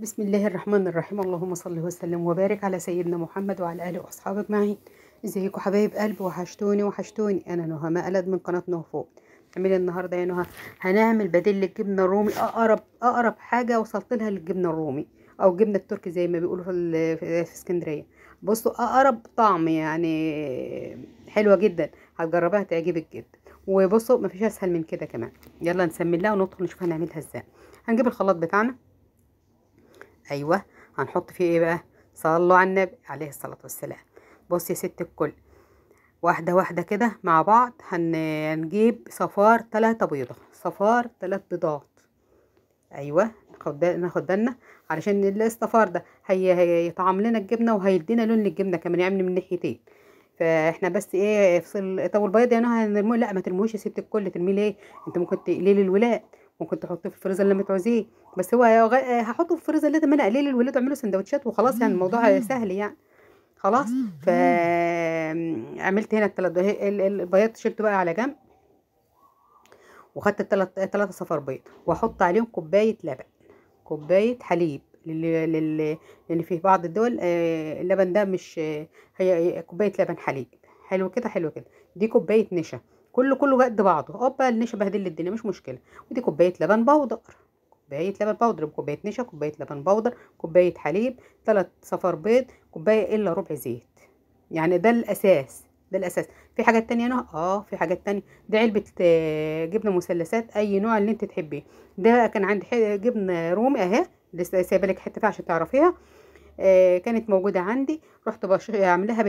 بسم الله الرحمن الرحيم اللهم صل وسلم وبارك على سيدنا محمد وعلى اله واصحابه اجمعين ازيكم حبايب قلب وحشتوني وحشتوني انا نهى مقلد من قناه نهى فوق نعمل النهارده يا نهى هنعمل بديل للجبنه الرومي اقرب اقرب حاجه وصلت لها للجبنه الرومي او الجبنه التركي زي ما بيقولوا في, في اسكندريه بصوا اقرب طعم يعني حلوه جدا هتجربيها تعجبك جدا وبصوا مفيش اسهل من كده كمان يلا نسمي لها وندخل نشوف هنعملها ازاي هنجيب الخلاط بتاعنا ايوه هنحط فيه ايه بقى صلوا على النبي عليه الصلاه والسلام بص يا ست الكل واحده واحده كده مع بعض هنجيب صفار ثلاثة بيضه صفار ثلاث بيضات ايوه ناخد ناخد بالنا علشان الصفار ده هي هيطعم لنا الجبنه وهيدينا لون للجبنه كمان يعني من ناحيتين فاحنا بس ايه افصل طب البيض يعني هنرموه لا ما ترموهوش يا ست الكل ترميه ليه انت ممكن تقليل الولاد ممكن تحطيه في الفريزر لما تعوزيه بس هو هحطه في الفريزر لازم انا اقليه للولاد اعمله سندوتشات وخلاص يعني الموضوع سهل يعني خلاص فعملت هنا الثلاث البياض شلته بقى على جنب وخدت الثلاث ثلاثه صفار بيض واحط عليهم كوبايه لبن كوبايه حليب لان يعني في بعض الدول آه، اللبن ده مش هي كوبايه لبن حليب حلو كده حلو كده دي كوبايه نشا كله كله قد بعضه هوبا النشا بهدل الدنيا مش مشكله ودي كوبايه لبن بودر كوبايه لبن بودر بكوبايه نشا كوبايه لبن بودر كوبايه حليب ثلاث صفار بيض كوبايه الا ربع زيت يعني ده الاساس ده الاساس في حاجات تانية هنا اه في حاجات تانية ده علبة آه، جبنة مثلثات اي نوع اللي انت تحبيه ده كان عندي جبنة رومي اهي لسه سايبه لك حته فيها عشان تعرفيها آه، كانت موجوده عندي رحت بش... عاملاها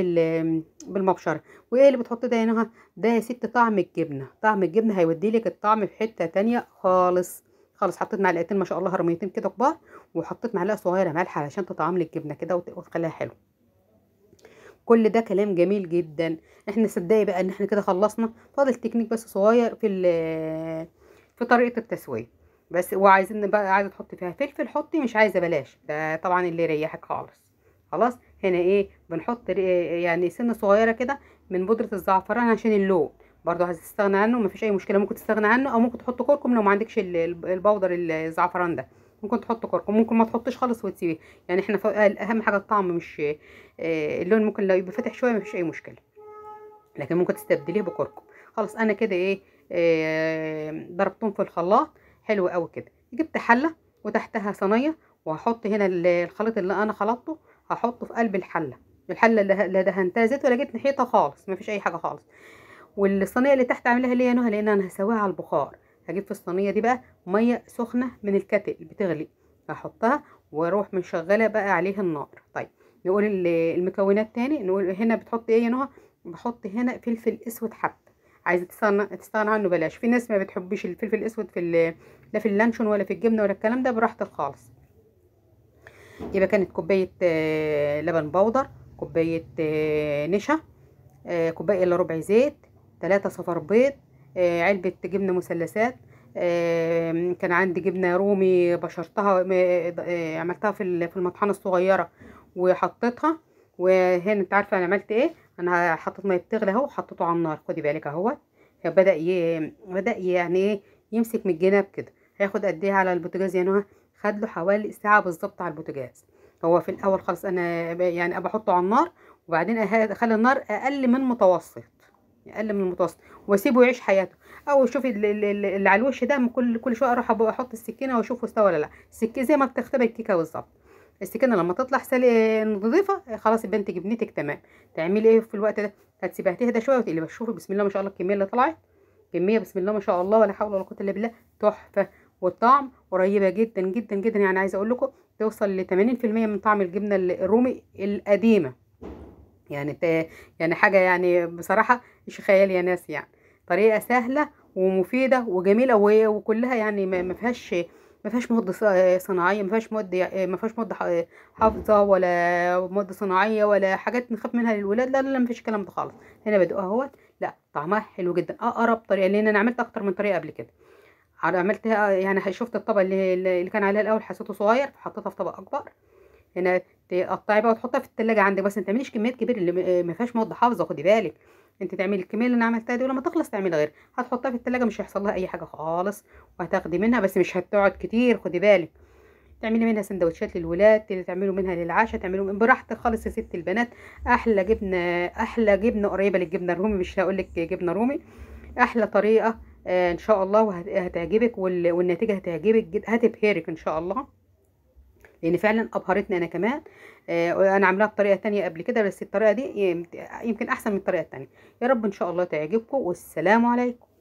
بالمبشره وايه اللي بتحط ده دهنها ده يا ست طعم الجبنه طعم الجبنه هيودي لك الطعم في حته تانية خالص خالص حطيت معلقتين ما شاء الله هرميتين كده كبار وحطيت معلقه صغيره ملح علشان تطعم لي الجبنه كده وتخليها حلو كل ده كلام جميل جدا احنا صدقي بقى ان احنا كده خلصنا فاضل تكنيك بس صغير في في طريقه التسويه بس وعايزين بقى عايزه تحطي فيها فلفل حطي مش عايزه بلاش ده طبعا اللي يريحك خالص خلاص هنا ايه بنحط يعني سنه صغيره كده من بودره الزعفران عشان اللون برضو تستغنى عنه مفيش اي مشكله ممكن تستغنى عنه او ممكن تحط كركم لو ما عندكش البودر الزعفران ده ممكن تحط كركم ممكن ما تحطش خالص وتسيبيه يعني احنا اهم حاجه الطعم مش آه، اللون ممكن لو يبقى فاتح شويه مفيش اي مشكله لكن ممكن تستبدليه بكركم خلاص انا كده ايه آه، ضربتهم في الخلاط حلو قوي كده جبت حله وتحتها صينيه وهحط هنا الخليط اللي انا خلطته هحطه في قلب الحله الحله اللي دهنتها زيت ولا جبت نحيطها خالص مفيش اي حاجه خالص والصينيه اللي تحت اعملها ليا نهى لان انا هسويها على البخار هجيب في الصينيه دي بقى ميه سخنه من الكتل بتغلي هحطها واروح مشغله بقى عليها النار طيب نقول المكونات تاني نقول هنا بتحط ايه يا نهى بحط هنا فلفل اسود حبه عايزه تستغنى عنه بلاش في ناس ما بتحبش الفلفل الاسود في لا في اللانشون ولا في الجبنه ولا الكلام ده براحتك خالص يبقى كانت كوبايه آه، لبن بودر كوبايه آه، نشا آه، كوبايه الا ربع زيت ثلاثة صفر بيض علبه جبنه مثلثات كان عندي جبنه رومي بشرتها عملتها في المطحنه الصغيره وحطيتها وهنا انت عارفه انا عملت ايه انا حطيت ميه بتغلي اهو وحطيته على النار خدي بالك اهوت بدا ي... بدا يعني إيه، يمسك من الجناب كده هياخد قد ايه على البوتاجاز يا نهى خد له حوالي ساعه بالظبط على البوتاجاز هو في الاول خلاص انا يعني بحطه على النار وبعدين أه-، اخلي النار اقل من متوسط اقل من المتوسط واسيبه يعيش حياته او شوفي اللي على الوش ده كل كل شويه اروح احط السكينه واشوفه استوى ولا لا السكينه زي ما بتختبر الكيكه بالظبط السكينه لما تطلع سلق نظيفه خلاص البنت جبنتك تمام تعملي ايه في الوقت ده هتسيبها تهدى شويه وتقلبها شوفي بسم الله ما شاء الله الكميه اللي طلعت كميه بسم الله ما شاء الله ولا حول ولا قوه الا بالله تحفه والطعم قريبه جدا جدا جدا يعني عايزه اقول لكم توصل ل 80% من طعم الجبنه الرومي القديمه يعني يعني حاجه يعني بصراحه مش خيال يا ناس يعني طريقه سهله ومفيده وجميله وكلها يعني ما فيهاش ما فيهاش مواد آه، صناعيه ما فيهاش مواد آه، ما فيهاش مواد آه، حافظه ولا مواد صناعيه ولا حاجات نخاف منها للولاد لا لا ما فيش الكلام ده خالص هنا بدوقها اهوت لا طعمها حلو جدا اقرب طريقه لان انا عملت اكتر من طريقه قبل كده عملتها يعني شفت الطبق اللي, اللي كان عليها الاول حسيته صغير فحطيتها في طبق اكبر هنا تقطعي بقى وتحطها في التلاجة عندك بس ما تعمليش كميات كبيره اللي ما فيهاش مواد حافظه خدي بالك انت تعملي الكميه اللي انا عملتها دي ولما تخلص تعملي غير هتحطها في التلاجة مش هيحصل لها اي حاجه خالص وهتاخدي منها بس مش هتقعد كتير خدي بالك تعملي منها سندوتشات للولاد تعملوا منها للعشاء تعملوا براحتك خالص يا ست البنات احلى جبنه احلى جبنه قريبه للجبنه الرومي مش هقول لك جبنه رومي احلى طريقه آه، ان شاء الله وهتعجبك والنتيجه هتعجبك هتبهرك ان شاء الله لان يعني فعلا ابهرتني انا كمان آه، انا عاملاها بطريقه ثانيه قبل كده بس الطريقه دي يمكن احسن من الطريقه الثانيه يا رب ان شاء الله تعجبكم والسلام عليكم